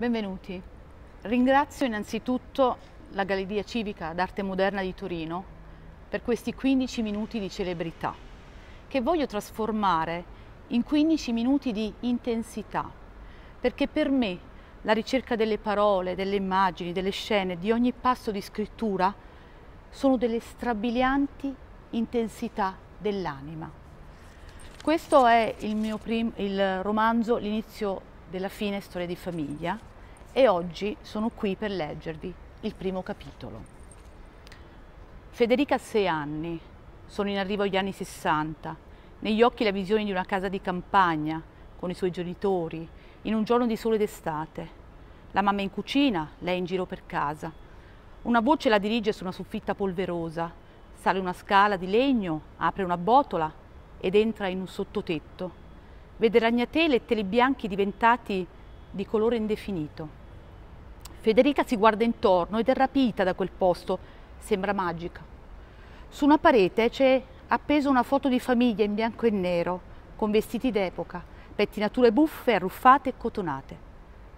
Benvenuti. Ringrazio innanzitutto la Galleria Civica d'Arte Moderna di Torino per questi 15 minuti di celebrità che voglio trasformare in 15 minuti di intensità perché per me la ricerca delle parole, delle immagini, delle scene, di ogni passo di scrittura sono delle strabilianti intensità dell'anima. Questo è il mio il romanzo L'inizio della fine, storia di famiglia, e oggi sono qui per leggervi il primo capitolo. Federica ha sei anni, sono in arrivo agli anni 60, negli occhi la visione di una casa di campagna con i suoi genitori, in un giorno di sole d'estate. La mamma è in cucina, lei in giro per casa. Una voce la dirige su una soffitta polverosa, sale una scala di legno, apre una botola ed entra in un sottotetto. Vede ragnatele e teli bianchi diventati di colore indefinito. Federica si guarda intorno ed è rapita da quel posto, sembra magica. Su una parete c'è appesa una foto di famiglia in bianco e nero, con vestiti d'epoca, pettinature buffe, arruffate e cotonate.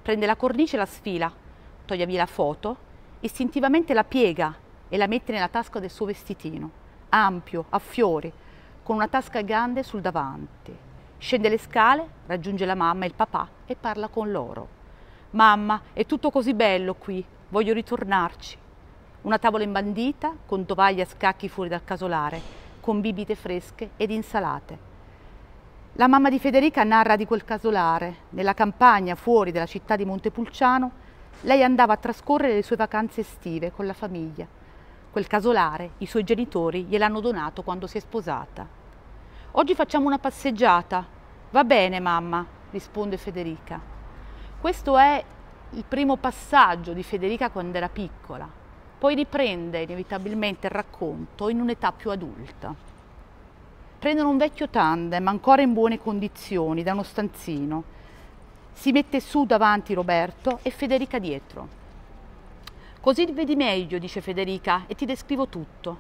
Prende la cornice e la sfila, toglie via la foto, istintivamente la piega e la mette nella tasca del suo vestitino, ampio, a fiori, con una tasca grande sul davanti. Scende le scale, raggiunge la mamma e il papà e parla con loro. Mamma, è tutto così bello qui, voglio ritornarci. Una tavola imbandita con tovaglie a scacchi fuori dal casolare, con bibite fresche ed insalate. La mamma di Federica narra di quel casolare. Nella campagna fuori dalla città di Montepulciano, lei andava a trascorrere le sue vacanze estive con la famiglia. Quel casolare i suoi genitori gliel'hanno donato quando si è sposata. Oggi facciamo una passeggiata. Va bene, mamma, risponde Federica. Questo è il primo passaggio di Federica quando era piccola, poi riprende inevitabilmente il racconto in un'età più adulta. Prendono un vecchio tandem ancora in buone condizioni da uno stanzino, si mette su davanti Roberto e Federica dietro. Così vedi meglio, dice Federica, e ti descrivo tutto.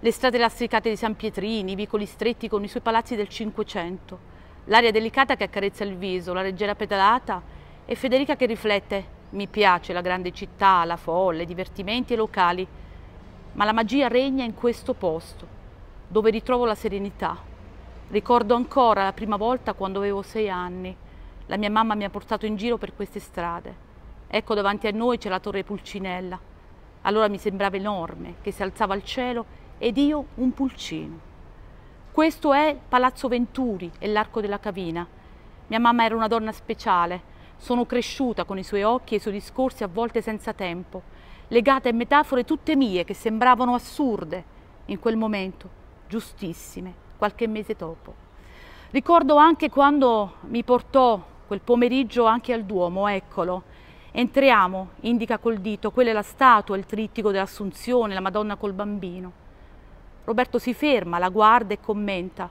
Le strade lastricate di San Pietrini, i vicoli stretti con i suoi palazzi del Cinquecento, l'aria delicata che accarezza il viso, la leggera pedalata e Federica che riflette, mi piace la grande città, la folla, i divertimenti e i locali, ma la magia regna in questo posto, dove ritrovo la serenità. Ricordo ancora la prima volta quando avevo sei anni. La mia mamma mi ha portato in giro per queste strade. Ecco davanti a noi c'è la torre Pulcinella. Allora mi sembrava enorme, che si alzava al cielo ed io un pulcino. Questo è Palazzo Venturi e l'Arco della Cavina. Mia mamma era una donna speciale, sono cresciuta con i suoi occhi e i suoi discorsi a volte senza tempo, legate a metafore tutte mie che sembravano assurde in quel momento, giustissime, qualche mese dopo. Ricordo anche quando mi portò quel pomeriggio anche al Duomo, eccolo. Entriamo, indica col dito, quella è la statua, il trittico dell'Assunzione, la Madonna col bambino. Roberto si ferma, la guarda e commenta.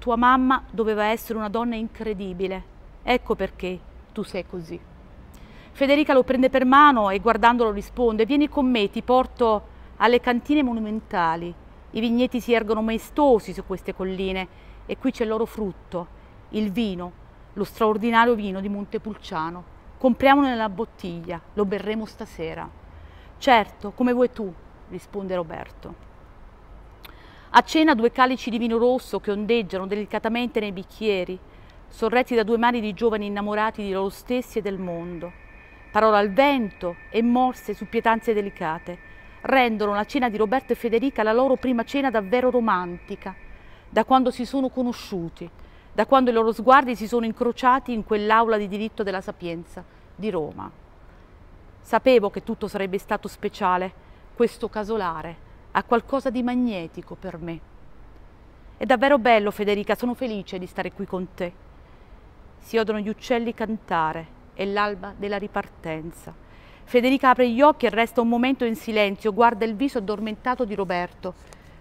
Tua mamma doveva essere una donna incredibile. Ecco perché tu sei così. Federica lo prende per mano e guardandolo risponde, vieni con me, ti porto alle cantine monumentali. I vigneti si ergono maestosi su queste colline e qui c'è il loro frutto, il vino, lo straordinario vino di Montepulciano. Compriamolo nella bottiglia, lo berremo stasera. Certo, come vuoi tu, risponde Roberto. A cena due calici di vino rosso che ondeggiano delicatamente nei bicchieri, sorretti da due mani di giovani innamorati di loro stessi e del mondo. Parole al vento e morse su pietanze delicate rendono la cena di Roberto e Federica la loro prima cena davvero romantica, da quando si sono conosciuti, da quando i loro sguardi si sono incrociati in quell'aula di diritto della Sapienza di Roma. Sapevo che tutto sarebbe stato speciale, questo casolare ha qualcosa di magnetico per me. È davvero bello Federica, sono felice di stare qui con te. Si odono gli uccelli cantare, è l'alba della ripartenza. Federica apre gli occhi e resta un momento in silenzio, guarda il viso addormentato di Roberto.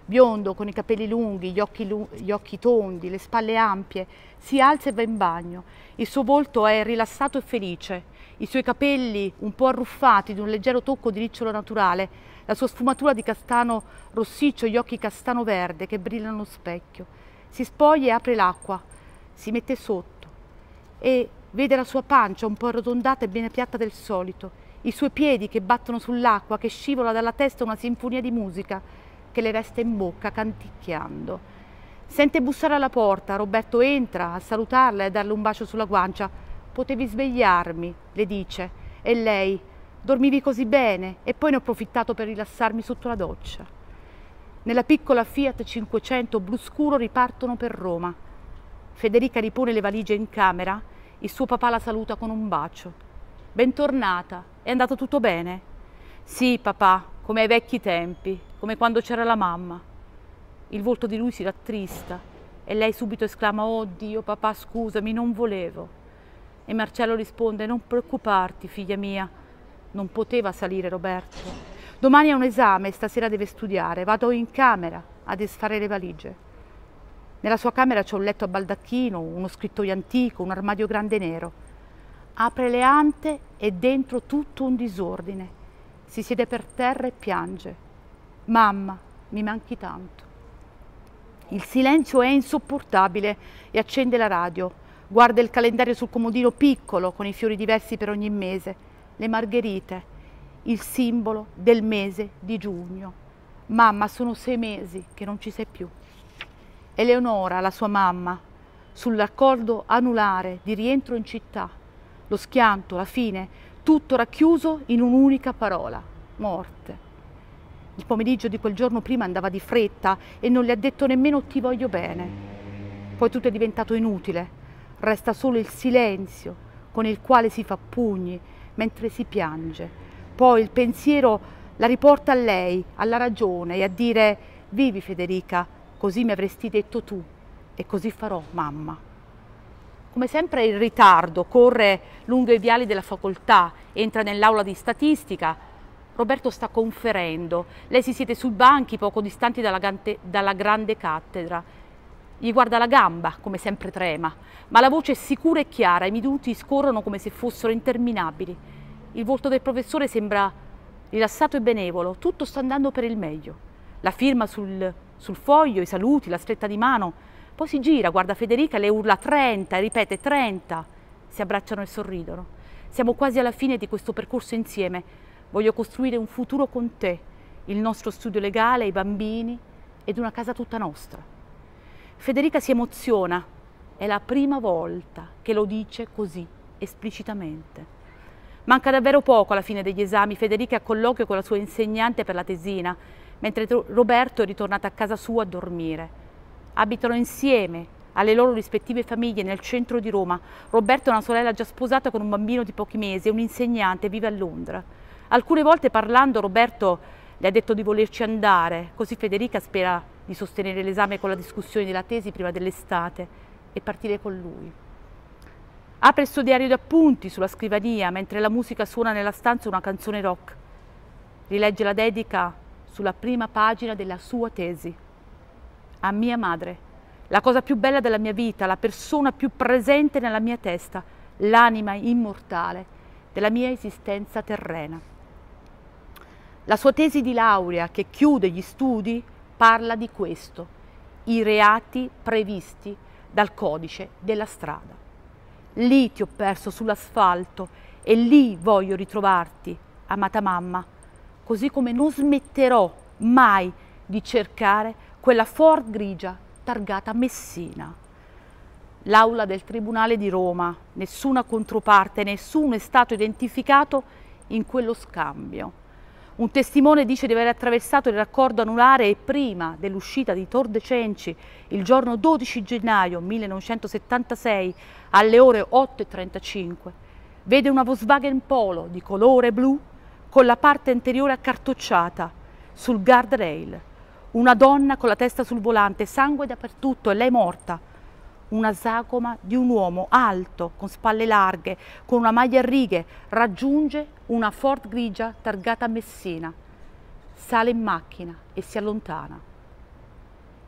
Biondo, con i capelli lunghi, gli occhi, lu gli occhi tondi, le spalle ampie, si alza e va in bagno. Il suo volto è rilassato e felice, i suoi capelli un po' arruffati di un leggero tocco di ricciolo naturale, la sua sfumatura di castano rossiccio, e gli occhi castano verde che brillano allo specchio. Si spoglia e apre l'acqua, si mette sotto e vede la sua pancia un po' arrotondata e bene piatta del solito, i suoi piedi che battono sull'acqua, che scivola dalla testa una sinfonia di musica che le resta in bocca canticchiando. Sente bussare alla porta, Roberto entra a salutarla e a darle un bacio sulla guancia. Potevi svegliarmi, le dice, e lei, dormivi così bene e poi ne ho approfittato per rilassarmi sotto la doccia. Nella piccola Fiat 500 blu scuro ripartono per Roma. Federica ripone le valigie in camera, il suo papà la saluta con un bacio. Bentornata, è andato tutto bene? Sì, papà, come ai vecchi tempi, come quando c'era la mamma. Il volto di lui si rattrista e lei subito esclama, oh Dio, papà, scusami, non volevo. E Marcello risponde, non preoccuparti, figlia mia, non poteva salire Roberto. Domani ha un esame, stasera deve studiare, vado in camera a disfare le valigie. Nella sua camera c'è un letto a baldacchino, uno scrittoio antico, un armadio grande nero. Apre le ante e dentro tutto un disordine. Si siede per terra e piange. Mamma, mi manchi tanto. Il silenzio è insopportabile e accende la radio. Guarda il calendario sul comodino piccolo con i fiori diversi per ogni mese, le margherite, il simbolo del mese di giugno. Mamma, sono sei mesi che non ci sei più. Eleonora, la sua mamma, sull'accordo anulare di rientro in città, lo schianto, la fine, tutto racchiuso in un'unica parola, morte. Il pomeriggio di quel giorno prima andava di fretta e non le ha detto nemmeno ti voglio bene. Poi tutto è diventato inutile, resta solo il silenzio con il quale si fa pugni mentre si piange. Poi il pensiero la riporta a lei, alla ragione e a dire vivi Federica, così mi avresti detto tu e così farò, mamma. Come sempre in ritardo, corre lungo i viali della facoltà, entra nell'aula di statistica. Roberto sta conferendo, lei si siede sui banchi poco distanti dalla, gante, dalla grande cattedra. Gli guarda la gamba, come sempre trema, ma la voce è sicura e chiara, i minuti scorrono come se fossero interminabili. Il volto del professore sembra rilassato e benevolo, tutto sta andando per il meglio. La firma sul sul foglio i saluti, la stretta di mano, poi si gira, guarda Federica, le urla 30, ripete 30, si abbracciano e sorridono. Siamo quasi alla fine di questo percorso insieme, voglio costruire un futuro con te, il nostro studio legale, i bambini ed una casa tutta nostra. Federica si emoziona, è la prima volta che lo dice così esplicitamente. Manca davvero poco alla fine degli esami, Federica è a colloquio con la sua insegnante per la tesina mentre Roberto è ritornato a casa sua a dormire. Abitano insieme, alle loro rispettive famiglie, nel centro di Roma. Roberto è una sorella già sposata con un bambino di pochi mesi, è un insegnante, vive a Londra. Alcune volte parlando Roberto le ha detto di volerci andare, così Federica spera di sostenere l'esame con la discussione della tesi prima dell'estate e partire con lui. Apre il suo diario di appunti sulla scrivania mentre la musica suona nella stanza una canzone rock. Rilegge la dedica sulla prima pagina della sua tesi, a mia madre, la cosa più bella della mia vita, la persona più presente nella mia testa, l'anima immortale della mia esistenza terrena. La sua tesi di laurea, che chiude gli studi, parla di questo, i reati previsti dal codice della strada. Lì ti ho perso sull'asfalto e lì voglio ritrovarti, amata mamma, così come non smetterò mai di cercare quella Ford grigia targata Messina. L'aula del Tribunale di Roma, nessuna controparte, nessuno è stato identificato in quello scambio. Un testimone dice di aver attraversato il raccordo anulare e prima dell'uscita di Tor de Cenci il giorno 12 gennaio 1976 alle ore 8.35 vede una Volkswagen Polo di colore blu con la parte anteriore accartocciata sul guardrail. Una donna con la testa sul volante, sangue dappertutto e lei morta. Una sagoma di un uomo alto, con spalle larghe, con una maglia a righe, raggiunge una Ford grigia targata a Messina. Sale in macchina e si allontana.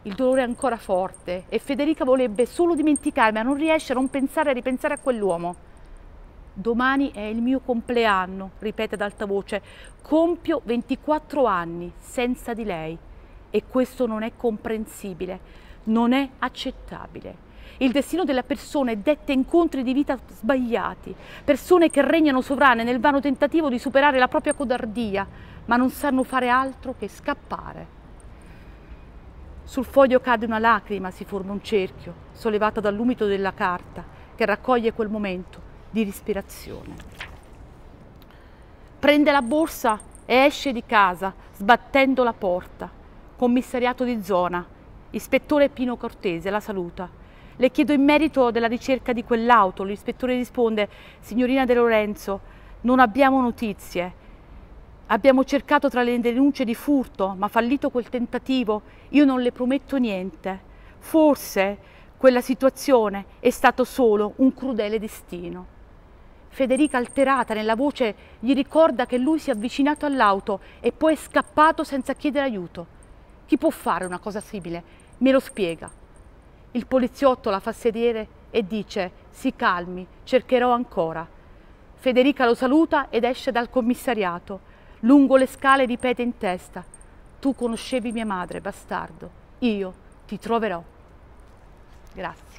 Il dolore è ancora forte e Federica volebbe solo dimenticarmi, ma non riesce a non pensare e ripensare a quell'uomo domani è il mio compleanno, ripete ad alta voce, compio 24 anni senza di lei e questo non è comprensibile, non è accettabile. Il destino della persona è detta incontri di vita sbagliati, persone che regnano sovrane nel vano tentativo di superare la propria codardia, ma non sanno fare altro che scappare. Sul foglio cade una lacrima, si forma un cerchio, sollevata dall'umito della carta, che raccoglie quel momento di respirazione. Prende la borsa e esce di casa sbattendo la porta. Commissariato di zona, ispettore Pino Cortese la saluta. Le chiedo in merito della ricerca di quell'auto. L'ispettore risponde, signorina De Lorenzo, non abbiamo notizie. Abbiamo cercato tra le denunce di furto, ma fallito quel tentativo, io non le prometto niente. Forse quella situazione è stato solo un crudele destino. Federica, alterata nella voce, gli ricorda che lui si è avvicinato all'auto e poi è scappato senza chiedere aiuto. Chi può fare una cosa simile? Me lo spiega. Il poliziotto la fa sedere e dice si calmi, cercherò ancora. Federica lo saluta ed esce dal commissariato. Lungo le scale ripete in testa tu conoscevi mia madre, bastardo, io ti troverò. Grazie.